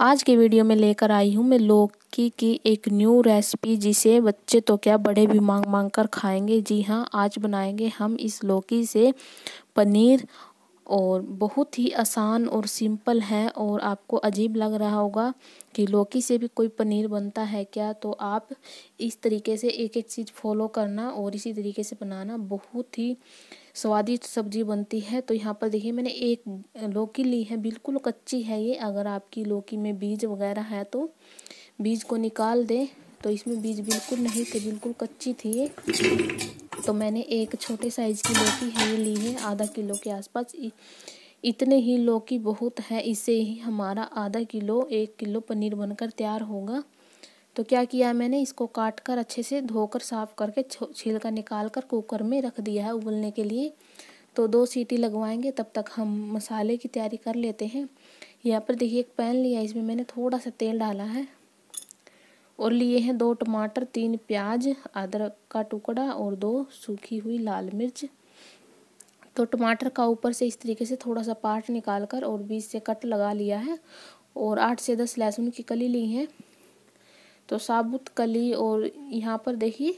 आज के वीडियो में लेकर आई हूँ मैं लौकी की एक न्यू रेसिपी जिसे बच्चे तो क्या बड़े भी मांग मांग कर खाएंगे जी हाँ आज बनाएंगे हम इस लौकी से पनीर और बहुत ही आसान और सिंपल है और आपको अजीब लग रहा होगा कि लौकी से भी कोई पनीर बनता है क्या तो आप इस तरीके से एक एक चीज़ फॉलो करना और इसी तरीके से बनाना बहुत ही स्वादिष्ट सब्जी बनती है तो यहाँ पर देखिए मैंने एक लौकी ली है बिल्कुल कच्ची है ये अगर आपकी लौकी में बीज वगैरह है तो बीज को निकाल दें तो इसमें बीज बिल्कुल नहीं थे बिल्कुल कच्ची थी ये तो मैंने एक छोटे साइज़ की लौकी ये ली है आधा किलो के आसपास इतने ही लौकी बहुत है इससे ही हमारा आधा किलो एक किलो पनीर बनकर तैयार होगा तो क्या किया मैंने इसको काट कर अच्छे से धोकर साफ़ करके छिलका निकाल कर कुकर में रख दिया है उबलने के लिए तो दो सीटी लगवाएंगे तब तक हम मसाले की तैयारी कर लेते हैं यहाँ पर देखिए एक पैन लिया इसमें मैंने थोड़ा सा तेल डाला है और लिए हैं दो टमाटर तीन प्याज अदरक का टुकड़ा और दो सूखी हुई लाल मिर्च तो टमाटर का ऊपर से इस तरीके से थोड़ा सा पार्ट निकाल कर और बीच से कट लगा लिया है और आठ से दस लहसुन की कली ली है तो साबुत कली और यहाँ पर देखिए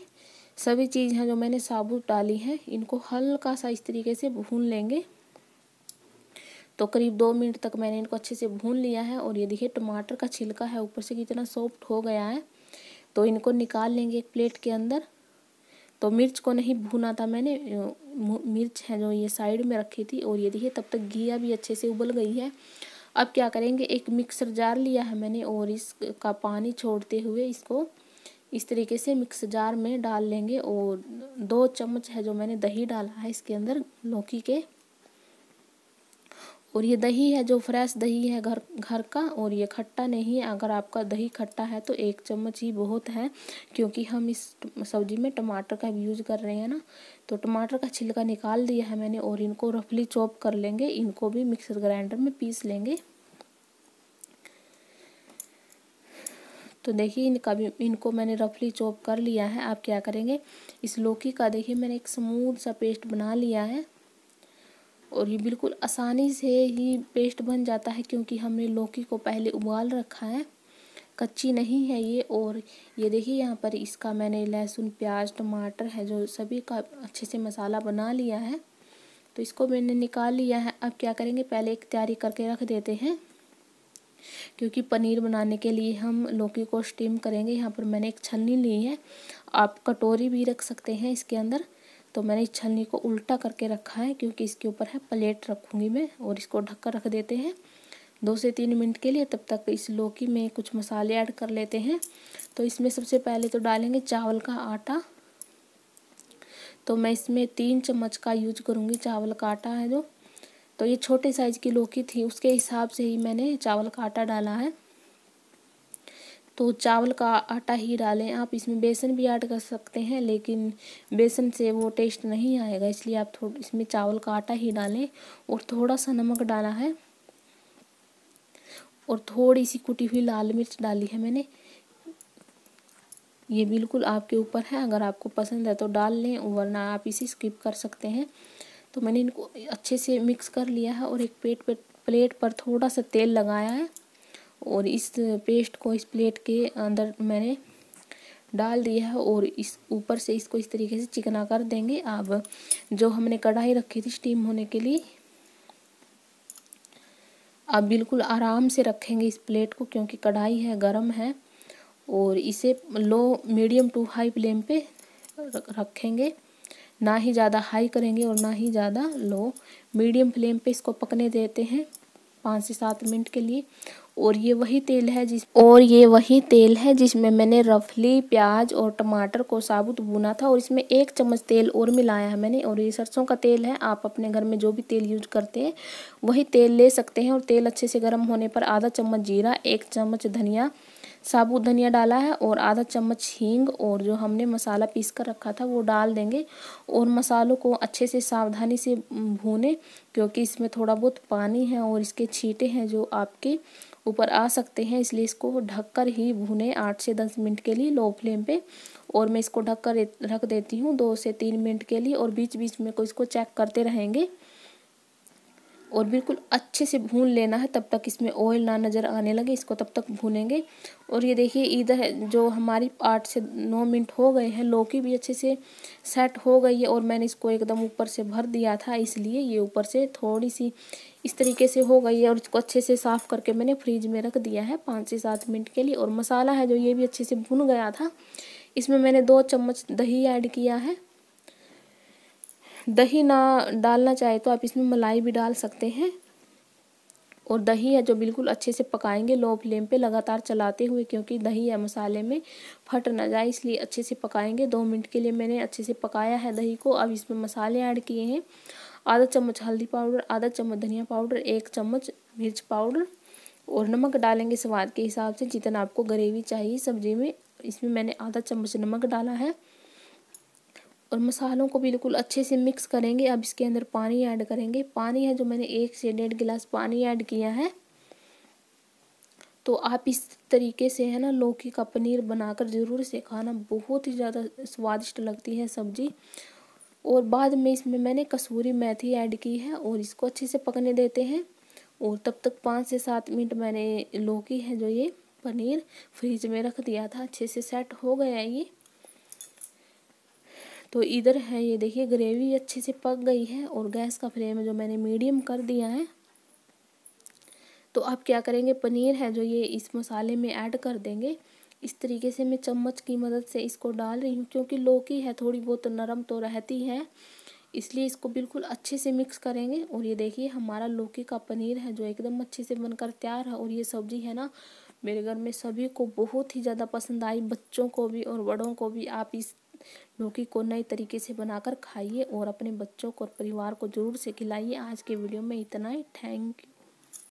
सभी चीज़ हैं जो मैंने साबुत डाली है इनको हल्का सा इस तरीके से भून लेंगे तो करीब दो मिनट तक मैंने इनको अच्छे से भून लिया है और ये देखिए टमाटर का छिलका है ऊपर से कितना सॉफ्ट हो गया है तो इनको निकाल लेंगे एक प्लेट के अंदर तो मिर्च को नहीं भूना था मैंने मिर्च है जो ये साइड में रखी थी और ये देखिए तब तक घिया भी अच्छे से उबल गई है अब क्या करेंगे एक मिक्सर जार लिया है मैंने और इसका पानी छोड़ते हुए इसको इस तरीके से मिक्स जार में डाल लेंगे और दो चम्मच है जो मैंने दही डाला है इसके अंदर लौकी के और ये दही है जो फ्रेश दही है घर घर का और ये खट्टा नहीं है अगर आपका दही खट्टा है तो एक चम्मच ही बहुत है क्योंकि हम इस सब्जी में टमाटर का भी यूज़ कर रहे हैं ना तो टमाटर का छिलका निकाल दिया है मैंने और इनको रफली चॉप कर लेंगे इनको भी मिक्सर ग्राइंडर में पीस लेंगे तो देखिए इनका भी इनको मैंने रफली चॉप कर लिया है आप क्या करेंगे इस लौकी का देखिए मैंने एक स्मूथ सा पेस्ट बना लिया है और ये बिल्कुल आसानी से ही पेस्ट बन जाता है क्योंकि हमने लौकी को पहले उबाल रखा है कच्ची नहीं है ये और ये देखिए यहाँ पर इसका मैंने लहसुन प्याज टमाटर है जो सभी का अच्छे से मसाला बना लिया है तो इसको मैंने निकाल लिया है अब क्या करेंगे पहले एक तैयारी करके रख देते हैं क्योंकि पनीर बनाने के लिए हम लौकी को स्टीम करेंगे यहाँ पर मैंने एक छलनी ली है आप कटोरी भी रख सकते हैं इसके अंदर तो मैंने इस छलनी को उल्टा करके रखा है क्योंकि इसके ऊपर है प्लेट रखूँगी मैं और इसको ढक कर रख देते हैं दो से तीन मिनट के लिए तब तक इस लौकी में कुछ मसाले ऐड कर लेते हैं तो इसमें सबसे पहले तो डालेंगे चावल का आटा तो मैं इसमें तीन चम्मच का यूज करूँगी चावल का आटा है जो तो ये छोटे साइज़ की लौकी थी उसके हिसाब से ही मैंने चावल का आटा डाला है तो चावल का आटा ही डालें आप इसमें बेसन भी ऐड कर सकते हैं लेकिन बेसन से वो टेस्ट नहीं आएगा इसलिए आप थोड़ा इसमें चावल का आटा ही डालें और थोड़ा सा नमक डाला है और थोड़ी सी कुटी हुई लाल मिर्च डाली है मैंने ये बिल्कुल आपके ऊपर है अगर आपको पसंद है तो डाल लें वरना आप इसे स्किप कर सकते हैं तो मैंने इनको अच्छे से मिक्स कर लिया है और एक पेट पर प्लेट पर थोड़ा सा तेल लगाया है और इस पेस्ट को इस प्लेट के अंदर मैंने डाल दिया है और इस ऊपर से इसको इस तरीके से चिकना कर देंगे अब जो हमने कढ़ाई रखी थी स्टीम होने के लिए अब बिल्कुल आराम से रखेंगे इस प्लेट को क्योंकि कढ़ाई है गर्म है और इसे low medium to high flame पे रखेंगे ना ही ज़्यादा हाई करेंगे और ना ही ज़्यादा लो मीडियम फ्लेम पे इसको पकने देते हैं पाँच से सात मिनट के लिए और ये वही तेल है जिस और ये वही तेल है जिसमें मैंने रफली प्याज और टमाटर को साबुत भुना था और इसमें एक चम्मच तेल और मिलाया है मैंने और ये सरसों का तेल है आप अपने घर में जो भी तेल यूज करते हैं वही तेल ले सकते हैं और तेल अच्छे से गर्म होने पर आधा चम्मच जीरा एक चम्मच धनिया साबुत धनिया डाला है और आधा चम्मच हींग और जो हमने मसाला पीस कर रखा था वो डाल देंगे और मसालों को अच्छे से सावधानी से भूने क्योंकि इसमें थोड़ा बहुत पानी है और इसके छींटे हैं जो आपके ऊपर आ सकते हैं इसलिए इसको ढककर ही भुने आठ से दस मिनट के लिए लो फ्लेम पे और मैं इसको ढककर रख देती हूँ दो से तीन मिनट के लिए और बीच बीच में को इसको चेक करते रहेंगे और बिल्कुल अच्छे से भून लेना है तब तक इसमें ऑयल ना नज़र आने लगे इसको तब तक भूनेंगे और ये देखिए इधर जो हमारी आठ से नौ मिनट हो गए हैं लौकी भी अच्छे से सेट हो गई है और मैंने इसको एकदम ऊपर से भर दिया था इसलिए ये ऊपर से थोड़ी सी इस तरीके से हो गई है और इसको अच्छे से साफ़ करके मैंने फ्रिज में रख दिया है पाँच से सात मिनट के लिए और मसाला है जो ये भी अच्छे से भुन गया था इसमें मैंने दो चम्मच दही ऐड किया है दही ना डालना चाहे तो आप इसमें मलाई भी डाल सकते हैं और दही है जो बिल्कुल अच्छे से पकाएंगे लो फ्लेम पे लगातार चलाते हुए क्योंकि दही है मसाले में फट ना जाए इसलिए अच्छे से पकाएंगे दो मिनट के लिए मैंने अच्छे से पकाया है दही को अब इसमें मसाले ऐड किए हैं आधा चम्मच हल्दी पाउडर आधा चम्मच धनिया पाउडर एक चम्मच मिर्च पाउडर और नमक डालेंगे स्वाद के हिसाब से जितना आपको ग्रेवी चाहिए सब्जी में इसमें मैंने आधा चम्मच नमक डाला है और मसालों को बिल्कुल अच्छे से मिक्स करेंगे अब इसके अंदर पानी ऐड करेंगे पानी है जो मैंने एक से डेढ़ गिलास पानी ऐड किया है तो आप इस तरीके से है ना लौकी का पनीर बनाकर ज़रूर से खाना बहुत ही ज़्यादा स्वादिष्ट लगती है सब्ज़ी और बाद में इसमें मैंने कसूरी मेथी ऐड की है और इसको अच्छे से पकने देते हैं और तब तक पाँच से सात मिनट मैंने लौकी है जो ये पनीर फ्रिज में रख दिया था अच्छे से सेट हो गया ये तो इधर है ये देखिए ग्रेवी अच्छे से पक गई है और गैस का फ्लेम जो मैंने मीडियम कर दिया है तो आप क्या करेंगे पनीर है जो ये इस मसाले में ऐड कर देंगे इस तरीके से मैं चम्मच की मदद से इसको डाल रही हूँ क्योंकि लौकी है थोड़ी बहुत नरम तो रहती है इसलिए इसको बिल्कुल अच्छे से मिक्स करेंगे और ये देखिए हमारा लौकी का पनीर है जो एकदम अच्छे से बनकर तैयार है और ये सब्ज़ी है ना मेरे घर में सभी को बहुत ही ज़्यादा पसंद आई बच्चों को भी और बड़ों को भी आप इस लौकी को नए तरीके से बनाकर खाइए और अपने बच्चों को और परिवार को ज़रूर से खिलाइए आज के वीडियो में इतना ही थैंक